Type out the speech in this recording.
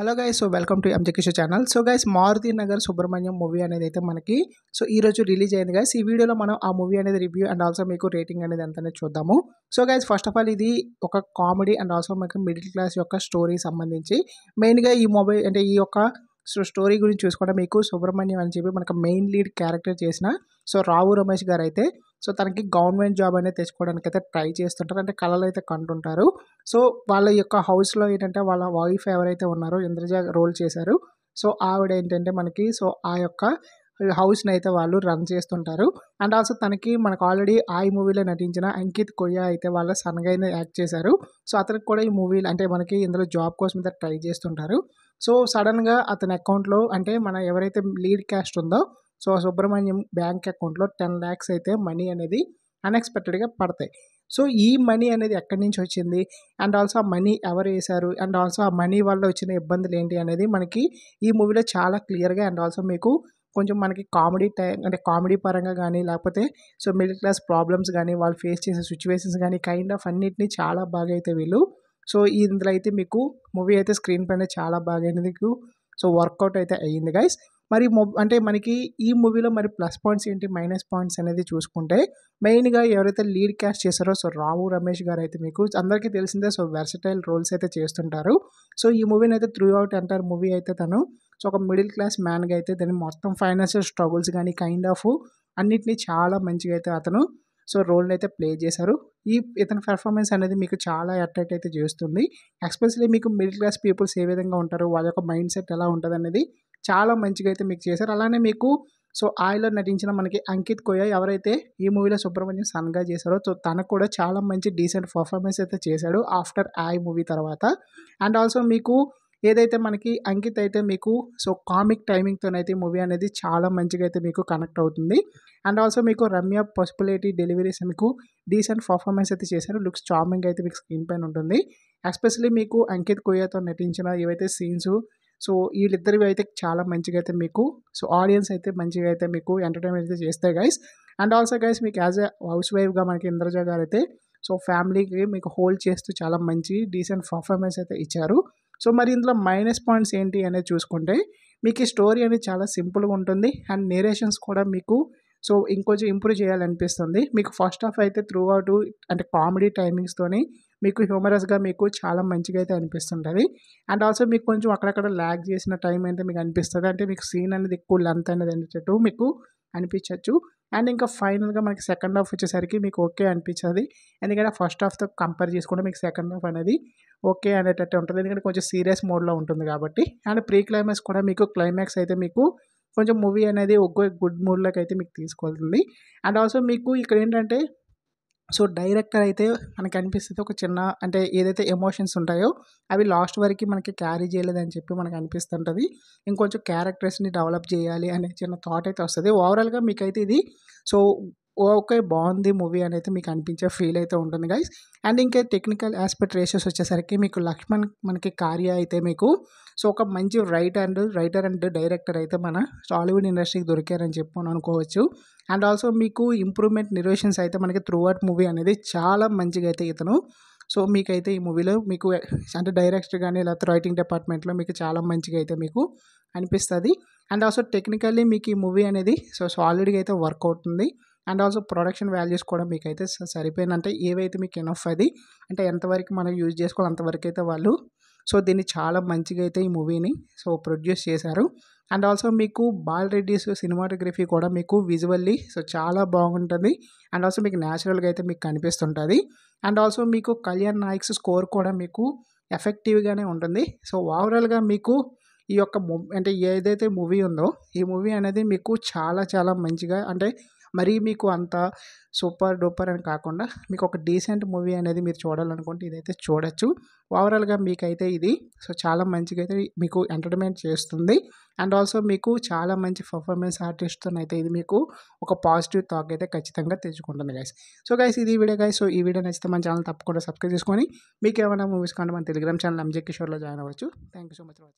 hello guys so welcome to MJ Kishore channel so guys Maruthi Nagar Subramanyam movie అనేది అయితే మనకి so ఈ రోజు రిలీజ్ అయింది గైస్ ఈ వీడియోలో మనం ఆ మూవీ అనేది రివ్యూ అండ్ ఆల్సో మీకు రేటింగ్ అనేది ఎంతనే చూద్దాము so guys first of all ఇది ఒక కామెడీ అండ్ ఆల్సో మనకి మిడిల్ క్లాస్ యొక్క స్టోరీ సంబంధించి మెయిన్గా ఈ మొబైల్ అంటే ఈ యొక్క స్టోరీ గురించి చూసుకోవడం మీకు సుబ్రహ్మణ్యం అని చెప్పి మనకు మెయిన్ లీడ్ క్యారెక్టర్ చేసిన సో రావు రమేష్ గారు అయితే సో తనకి గవర్నమెంట్ జాబ్ అనేది తెచ్చుకోవడానికి అయితే ట్రై చేస్తుంటారు అంటే కళలు అయితే కంటుంటారు సో వాళ్ళ యొక్క హౌస్లో ఏంటంటే వాళ్ళ వైఫ్ ఎవరైతే ఉన్నారో ఇంద్రజ రోల్ చేశారు సో ఆవిడ ఏంటంటే మనకి సో ఆ యొక్క హౌస్ని అయితే వాళ్ళు రన్ చేస్తుంటారు అండ్ ఆల్సో తనకి మనకు ఆల్రెడీ ఆ ఈ మూవీలో నటించిన అంకిత్ కొయ్య అయితే వాళ్ళ సన్గైన యాక్ట్ చేశారు సో అతనికి కూడా ఈ మూవీలు అంటే మనకి ఇందులో జాబ్ కోసం అయితే ట్రై చేస్తుంటారు సో సడన్గా అతని అకౌంట్లో అంటే మన ఎవరైతే లీడ్ క్యాస్ట్ ఉందో సో సుబ్రహ్మణ్యం బ్యాంక్ అకౌంట్లో టెన్ ల్యాక్స్ అయితే మనీ అనేది అన్ఎక్స్పెక్టెడ్గా పడతాయి సో ఈ మనీ అనేది ఎక్కడి నుంచి వచ్చింది అండ్ ఆల్సో ఆ మనీ ఎవరు వేశారు అండ్ ఆల్సో ఆ మనీ వల్ల వచ్చిన ఇబ్బందులు ఏంటి అనేది మనకి ఈ మూవీలో చాలా క్లియర్గా అండ్ ఆల్సో మీకు కొంచెం మనకి కామెడీ టైం అంటే కామెడీ పరంగా కానీ లేకపోతే సో మిడిల్ క్లాస్ ప్రాబ్లమ్స్ కానీ వాళ్ళు ఫేస్ చేసే సిచ్యువేషన్స్ కానీ కైండ్ ఆఫ్ అన్నిటినీ చాలా బాగా అయితే వీళ్ళు సో ఇందులో అయితే మీకు మూవీ అయితే స్క్రీన్ పైన చాలా బాగా అయితే మీకు సో వర్కౌట్ అయితే అయ్యింది గైస్ మరి అంటే మనకి ఈ మూవీలో మరి ప్లస్ పాయింట్స్ ఏంటి మైనస్ పాయింట్స్ అనేది చూసుకుంటే మెయిన్గా ఎవరైతే లీడ్ క్యాస్ట్ చేశారో సో రాము రమేష్ గారు అయితే మీకు అందరికీ తెలిసిందే సో వెర్సటైల్ రోల్స్ అయితే చేస్తుంటారు సో ఈ మూవీని అయితే త్రూ అవుట్ అంటారు మూవీ అయితే తను సో ఒక మిడిల్ క్లాస్ మ్యాన్గా అయితే దాని మొత్తం ఫైనాన్షియల్ స్ట్రగుల్స్ కానీ కైండ్ ఆఫ్ అన్నిటినీ చాలా మంచిగా అయితే అతను సో రోల్ని అయితే ప్లే చేశారు ఈ ఇతని పెర్ఫార్మెన్స్ అనేది మీకు చాలా అట్రాక్ట్ అయితే చేస్తుంది ఎక్స్పెషలీ మీకు మిడిల్ క్లాస్ పీపుల్స్ ఏ విధంగా ఉంటారు వాళ్ళ యొక్క మైండ్ సెట్ ఎలా ఉంటుంది అనేది చాలా మంచిగా అయితే మీకు చేశారు అలానే మీకు సో ఆయిలో నటించిన మనకి అంకిత్ కోయ ఎవరైతే ఈ మూవీలో సుబ్రహ్మణ్యం సన్గా చేశారో సో తనకు కూడా చాలా మంచి డీసెంట్ పర్ఫార్మెన్స్ అయితే చేశాడు ఆఫ్టర్ ఆయ్ మూవీ తర్వాత అండ్ ఆల్సో మీకు ఏదైతే మనకి అంకిత్ అయితే మీకు సో కామిక్ టైమింగ్తోనైతే మూవీ అనేది చాలా మంచిగా అయితే మీకు కనెక్ట్ అవుతుంది అండ్ ఆల్సో మీకు రమ్య పాసిబిలిటీ డెలివరీస్ మీకు డీసెంట్ పర్ఫార్మెన్స్ అయితే చేశారు లుక్స్ చార్మింగ్ అయితే మీకు స్క్రీన్ పైన ఉంటుంది ఎస్పెషలీ మీకు అంకిత్ కోయాతో నటించిన ఏవైతే సీన్స్ సో వీళ్ళిద్దరివి అయితే చాలా మంచిగా అయితే మీకు సో ఆడియన్స్ అయితే మంచిగా అయితే మీకు ఎంటర్టైన్మెంట్ అయితే చేస్తాయి గైస్ అండ్ ఆల్సో గైస్ మీకు యాజ్ ఎ హౌస్ వైఫ్గా మనకి ఇంద్రజ గారు అయితే సో ఫ్యామిలీకి మీకు హోల్డ్ చేస్తూ చాలా మంచి డీసెంట్ పర్ఫార్మెన్స్ అయితే ఇచ్చారు సో మరి ఇందులో మైనస్ పాయింట్స్ ఏంటి అనేది చూసుకుంటే మీకు ఈ స్టోరీ అనేది చాలా సింపుల్గా ఉంటుంది అండ్ నేరేషన్స్ కూడా మీకు సో ఇంకొంచెం ఇంప్రూవ్ చేయాలనిపిస్తుంది మీకు ఫస్ట్ హాఫ్ అయితే త్రూ అవుట్ అంటే కామెడీ టైమింగ్స్తోని మీకు హ్యూమరస్గా మీకు చాలా మంచిగా అయితే అనిపిస్తుంటుంది అండ్ ఆల్సో మీకు కొంచెం అక్కడక్కడ ల్యాగ్ చేసిన టైం అయితే మీకు అనిపిస్తుంది అంటే మీకు సీన్ అనేది ఎక్కువ లెంత్ అనేది అనిపించట్టు మీకు అనిపించవచ్చు అండ్ ఇంకా ఫైనల్గా మనకి సెకండ్ హాఫ్ వచ్చేసరికి మీకు ఓకే అనిపించదు ఎందుకంటే ఫస్ట్ హాఫ్తో కంపేర్ చేసుకుంటే మీకు సెకండ్ హాఫ్ అనేది ఓకే అనేటట్టు ఉంటుంది ఎందుకంటే కొంచెం సీరియస్ మోడ్లో ఉంటుంది కాబట్టి అండ్ ప్రీ క్లైమాక్స్ కూడా మీకు క్లైమాక్స్ అయితే మీకు కొంచెం మూవీ అనేది ఒక్కో గుడ్ మూడ్లోకి అయితే మీకు తీసుకెళ్తుంది అండ్ ఆల్సో మీకు ఇక్కడ ఏంటంటే సో డైరెక్టర్ అయితే మనకు అనిపిస్తుంది ఒక చిన్న అంటే ఏదైతే ఎమోషన్స్ ఉంటాయో అవి లాస్ట్ వరకు మనకి క్యారీ చేయలేదని చెప్పి మనకు అనిపిస్తుంటుంది ఇంకొంచెం క్యారెక్టర్స్ని డెవలప్ చేయాలి అనే చిన్న థాట్ అయితే వస్తుంది ఓవరాల్గా మీకైతే ఇది సో ఓకే బాగుంది మూవీ అనేది మీకు అనిపించే ఫీల్ అయితే ఉంటుంది గైస్ అండ్ ఇంకా టెక్నికల్ ఆస్పెక్ట్ రేషియోస్ వచ్చేసరికి మీకు లక్ష్మణ్ మనకి కార్య అయితే మీకు సో ఒక మంచి writer and writer and director అయితే మన టాలీవుడ్ ఇండస్ట్రీకి దొరికారని చెప్పు అనుకోవచ్చు అండ్ ఆల్సో మీకు ఇంప్రూవ్మెంట్ నిర్వేషన్స్ అయితే మనకి త్రూ అవుట్ మూవీ అనేది చాలా మంచిగా అయితే ఇతను సో మీకైతే ఈ మూవీలో మీకు అంటే డైరెక్టర్ కానీ లేకపోతే రైటింగ్ డిపార్ట్మెంట్లో మీకు చాలా మంచిగా అయితే మీకు అనిపిస్తుంది అండ్ ఆల్సో టెక్నికల్లీ మీకు ఈ మూవీ అనేది సో సాలిడ్గా అయితే వర్క్ అవుతుంది అండ్ ఆల్సో ప్రొడక్షన్ వాల్యూస్ కూడా మీకు మీకైతే సరిపోయినంటే ఏవైతే మీకు ఎనఫ్ అది అంటే ఎంతవరకు మనం యూజ్ చేసుకోవాలి అంతవరకు అయితే వాళ్ళు సో దీన్ని చాలా మంచిగా అయితే ఈ మూవీని సో ప్రొడ్యూస్ చేశారు అండ్ ఆల్సో మీకు బాల్ రెడ్డిస్ సినిమాటోగ్రఫీ కూడా మీకు విజువల్లీ సో చాలా బాగుంటుంది అండ్ ఆల్సో మీకు న్యాచురల్గా అయితే మీకు కనిపిస్తుంటుంది అండ్ ఆల్సో మీకు కళ్యాణ్ నాయక్స్ స్కోర్ కూడా మీకు ఎఫెక్టివ్గానే ఉంటుంది సో ఓవరాల్గా మీకు ఈ యొక్క అంటే ఏదైతే మూవీ ఉందో ఈ మూవీ అనేది మీకు చాలా చాలా మంచిగా అంటే మరీ మీకు అంత సూపర్ డూపర్ అని కాకుండా మీకు ఒక డీసెంట్ మూవీ అనేది మీరు చూడాలనుకుంటే ఇదైతే చూడొచ్చు ఓవరాల్గా మీకైతే ఇది సో చాలా మంచిగా అయితే మీకు ఎంటర్టైన్మెంట్ చేస్తుంది అండ్ ఆల్సో మీకు చాలా మంచి పర్ఫార్మెన్స్ ఆర్టిస్ట్తో అయితే ఇది మీకు ఒక పాజిటివ్ థాక్ అయితే ఖచ్చితంగా తెచ్చుకుంటుంది గైస్ సో గైస్ ఇది వీడియో గైస్ సో ఈ వీడియో నచ్చితే మన ఛానల్ తప్పకుండా సబ్స్క్రైబ్ చేసుకొని మీకు ఏమైనా మూవీస్ కానీ మన టెలిగ్రామ్ ఛానల్ ఎంజే కిషోర్లో జాయిన్ అవ్వచ్చు థ్యాంక్ యూ సో మచ్